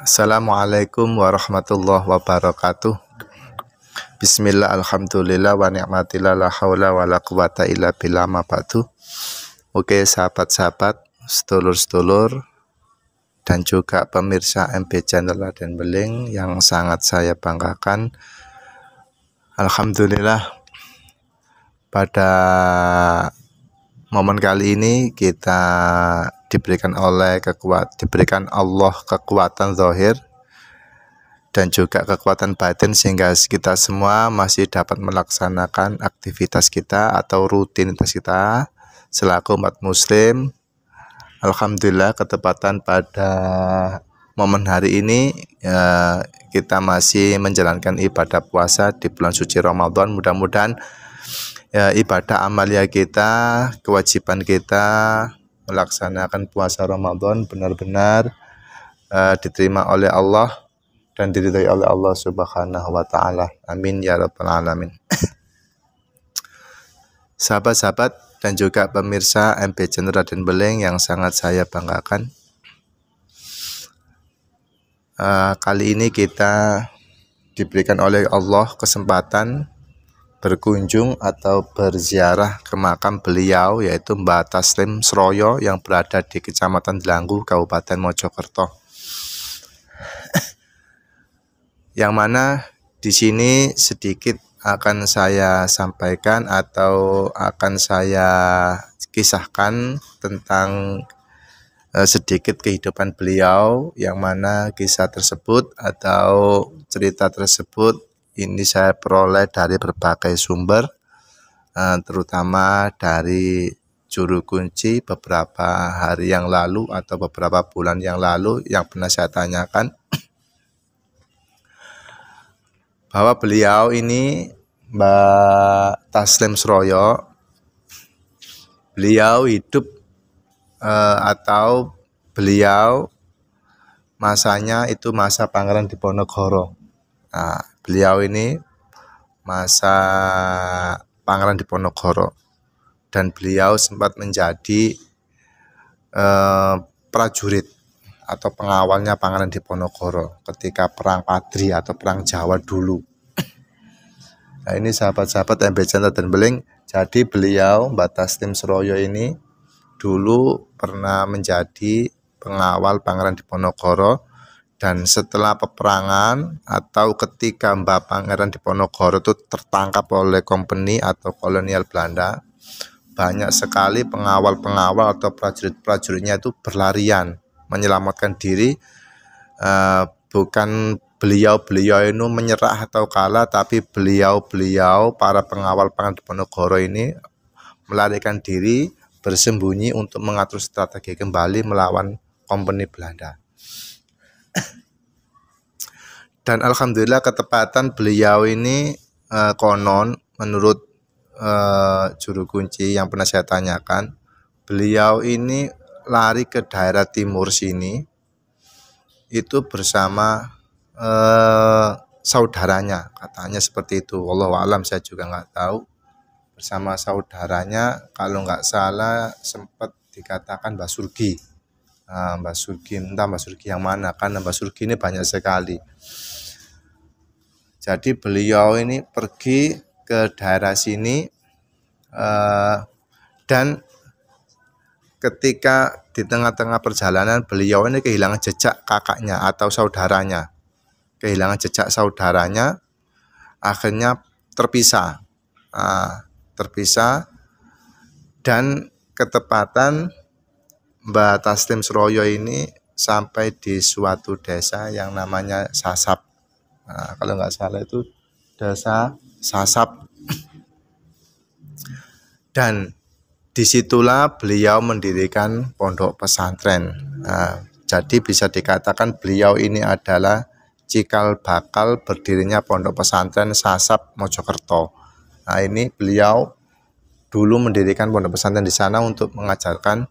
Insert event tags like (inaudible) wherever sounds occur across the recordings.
Assalamualaikum warahmatullahi wabarakatuh. Bismillah alhamdulillah wa ni'matillah la hawla wa la quwata illa billah ma Oke sahabat-sahabat, sedulur-sedulur dan juga pemirsa MP Channel Raden Beling yang sangat saya banggakan. Alhamdulillah pada momen kali ini kita diberikan oleh kekuat diberikan Allah kekuatan zahir dan juga kekuatan batin sehingga kita semua masih dapat melaksanakan aktivitas kita atau rutinitas kita selaku umat muslim Alhamdulillah ketepatan pada momen hari ini ya, kita masih menjalankan ibadah puasa di bulan suci Ramadan mudah-mudahan ya, ibadah amalia kita kewajiban kita melaksanakan puasa Ramadan benar-benar uh, diterima oleh Allah dan diridhai oleh Allah Subhanahu wa taala. Amin ya rabbal alamin. (coughs) Sahabat-sahabat dan juga pemirsa MPC Raden Beleng yang sangat saya banggakan. Uh, kali ini kita diberikan oleh Allah kesempatan berkunjung atau berziarah ke makam beliau yaitu Mbah Taslim Sroyo yang berada di Kecamatan Delanggu, Kabupaten Mojokerto. (coughs) yang mana di sini sedikit akan saya sampaikan atau akan saya kisahkan tentang eh, sedikit kehidupan beliau yang mana kisah tersebut atau cerita tersebut ini saya peroleh dari berbagai sumber eh, terutama dari juru kunci beberapa hari yang lalu atau beberapa bulan yang lalu yang pernah saya tanyakan (clears throat) bahwa beliau ini Mbak Taslim Sroyo beliau hidup eh, atau beliau masanya itu masa Pangeran Diponegoro. Nah, beliau ini masa Pangeran Diponegoro dan beliau sempat menjadi eh, prajurit atau pengawalnya Pangeran Diponegoro ketika perang Padri atau perang Jawa dulu. Nah, ini sahabat-sahabat MB Center dan Beling. Jadi beliau Batas Tim Seroyo ini dulu pernah menjadi pengawal Pangeran Diponegoro dan setelah peperangan atau ketika Mbak Pangeran Diponegoro itu tertangkap oleh company atau kolonial Belanda banyak sekali pengawal-pengawal atau prajurit-prajuritnya itu berlarian menyelamatkan diri uh, bukan beliau-beliau ini menyerah atau kalah tapi beliau-beliau para pengawal pangan Diponegoro ini melarikan diri bersembunyi untuk mengatur strategi kembali melawan company Belanda dan alhamdulillah ketepatan beliau ini uh, konon menurut uh, juru kunci yang pernah saya tanyakan, beliau ini lari ke daerah timur sini itu bersama eh, saudaranya katanya seperti itu Allah alam saya juga nggak tahu bersama saudaranya kalau nggak salah sempat dikatakan Basurgi Nah, Mbak Surki, entah Mbak Surki yang mana, kan Mbak Surki ini banyak sekali. Jadi beliau ini pergi ke daerah sini eh, dan ketika di tengah-tengah perjalanan beliau ini kehilangan jejak kakaknya atau saudaranya. Kehilangan jejak saudaranya akhirnya terpisah. Ah, terpisah dan ketepatan Mbak Taslim Suroyo ini sampai di suatu desa yang namanya Sasap. Nah, kalau nggak salah itu desa Sasap. Dan disitulah beliau mendirikan pondok pesantren. Nah, jadi bisa dikatakan beliau ini adalah cikal bakal berdirinya pondok pesantren Sasap Mojokerto. Nah ini beliau dulu mendirikan pondok pesantren di sana untuk mengajarkan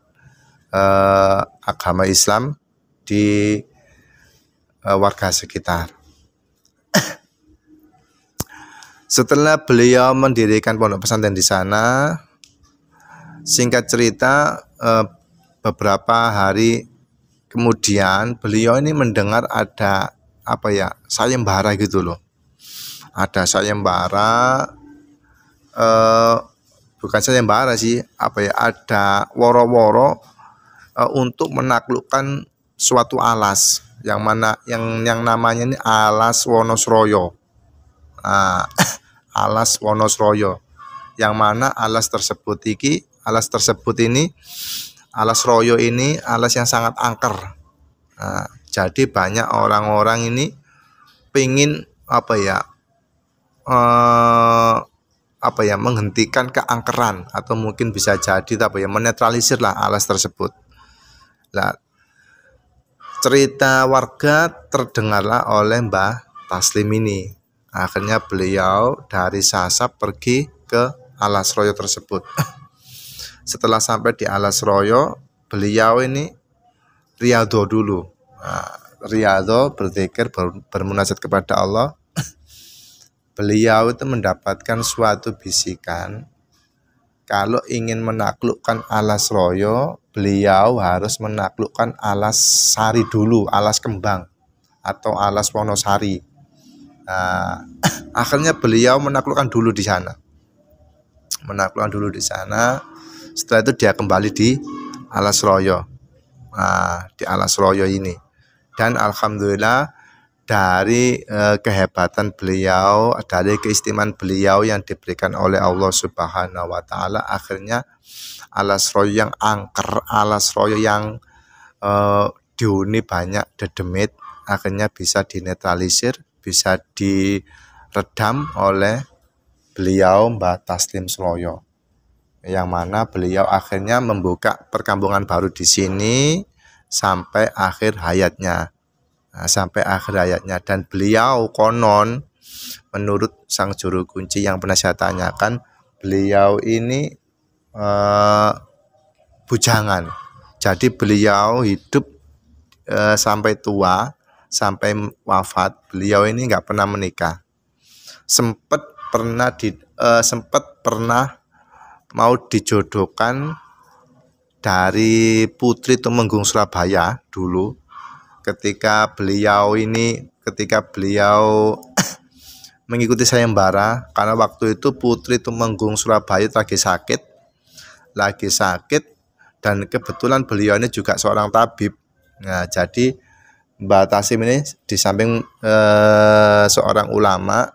uh, agama Islam di uh, warga sekitar. (coughs) Setelah beliau mendirikan pondok pesantren di sana, singkat cerita uh, beberapa hari kemudian beliau ini mendengar ada apa ya sayembara gitu loh ada sayembara eh, bukan sayembara sih apa ya ada woro-woro Eh, untuk menaklukkan suatu alas yang mana yang yang namanya ini alas Wonosroyo. Uh, (laughs) alas Wonosroyo. Yang mana alas tersebut iki alas tersebut ini alas royo ini alas yang sangat angker. Uh, jadi banyak orang-orang ini pingin apa ya eh, apa ya menghentikan keangkeran atau mungkin bisa jadi apa ya menetralisir alas tersebut lah, cerita warga terdengarlah oleh Mbah Taslim ini. Akhirnya beliau dari Sasab pergi ke Alas Royo tersebut. Setelah sampai di Alas Royo, beliau ini riado dulu. Nah, riado berzikir bermunajat kepada Allah. beliau itu mendapatkan suatu bisikan kalau ingin menaklukkan alas royo beliau harus menaklukkan alas sari dulu, alas kembang atau alas Wonosari. Nah, (clears throat) akhirnya beliau menaklukkan dulu di sana. Menaklukkan dulu di sana. Setelah itu dia kembali di Alas Royo. Nah, di Alas Royo ini. Dan alhamdulillah dari uh, kehebatan beliau, dari keistimewaan beliau yang diberikan oleh Allah Subhanahu wa taala akhirnya alas royo yang angker, alas royo yang uh, dihuni banyak dedemit akhirnya bisa dinetralisir, bisa diredam oleh beliau Mbak Taslim Sloyo. Yang mana beliau akhirnya membuka perkampungan baru di sini sampai akhir hayatnya Nah, sampai akhir ayatnya dan beliau konon menurut sang juru kunci yang pernah saya tanyakan beliau ini eh, bujangan jadi beliau hidup eh, sampai tua sampai wafat beliau ini nggak pernah menikah sempat pernah di eh, sempat pernah mau dijodohkan dari Putri Tumenggung Surabaya dulu ketika beliau ini ketika beliau (coughs) mengikuti sayembara karena waktu itu Putri Tumenggung Surabaya lagi sakit lagi sakit dan kebetulan beliau ini juga seorang tabib nah jadi Mbak Tasim ini di samping eh, seorang ulama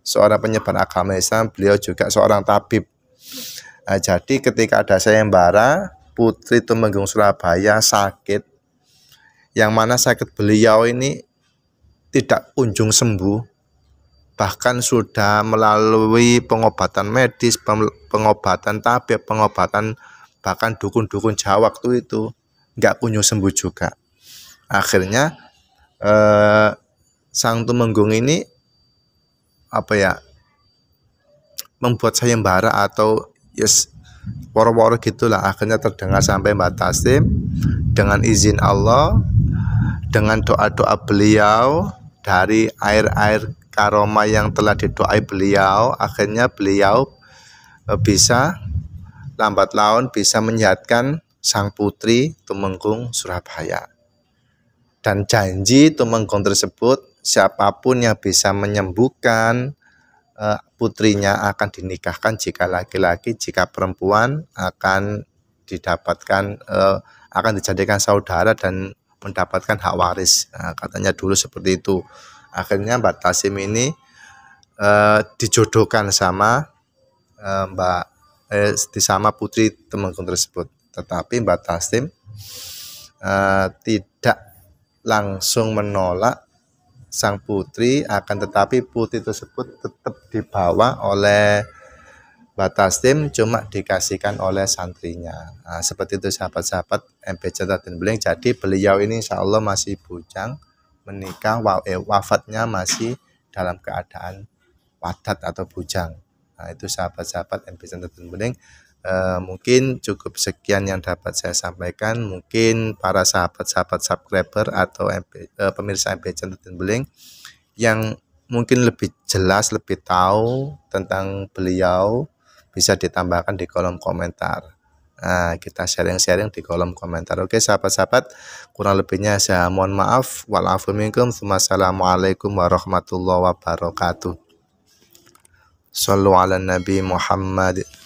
seorang penyebar agama Islam beliau juga seorang tabib nah, jadi ketika ada sayembara Putri Tumenggung Surabaya sakit yang mana sakit beliau ini tidak kunjung sembuh bahkan sudah melalui pengobatan medis, pengobatan tabib, pengobatan bahkan dukun-dukun Jawa waktu itu nggak kunjung sembuh juga. Akhirnya eh, Sang Tumenggung ini apa ya membuat saya embara atau yes woro-woro gitulah akhirnya terdengar sampai Mbak Tasim dengan izin Allah dengan doa-doa beliau dari air-air karoma yang telah didoai beliau akhirnya beliau e, bisa lambat laun bisa menyehatkan sang putri Tumenggung Surabaya dan janji Tumenggung tersebut siapapun yang bisa menyembuhkan e, putrinya akan dinikahkan jika laki-laki jika perempuan akan didapatkan e, akan dijadikan saudara dan mendapatkan hak waris. Nah, katanya dulu seperti itu. Akhirnya Mbak Tasim ini uh, dijodohkan sama uh, Mbak eh, sama putri temanku tersebut. Tetapi Mbak Tasim uh, tidak langsung menolak sang putri akan tetapi putri tersebut tetap dibawa oleh batas tim cuma dikasihkan oleh santrinya. Nah, seperti itu sahabat-sahabat MPC Raden Beling. Jadi beliau ini insya Allah masih bujang menikah, eh, wafatnya masih dalam keadaan wadat atau bujang. Nah, itu sahabat-sahabat MPC Raden Beling. E, mungkin cukup sekian yang dapat saya sampaikan. Mungkin para sahabat-sahabat subscriber atau MP, e, eh, pemirsa MPC Raden Beling yang mungkin lebih jelas, lebih tahu tentang beliau bisa ditambahkan di kolom komentar. Nah, kita sharing-sharing di kolom komentar. Oke, sahabat-sahabat, kurang lebihnya saya mohon maaf. wassalamualaikum warahmatullahi wabarakatuh. Sallu ala Nabi Muhammad.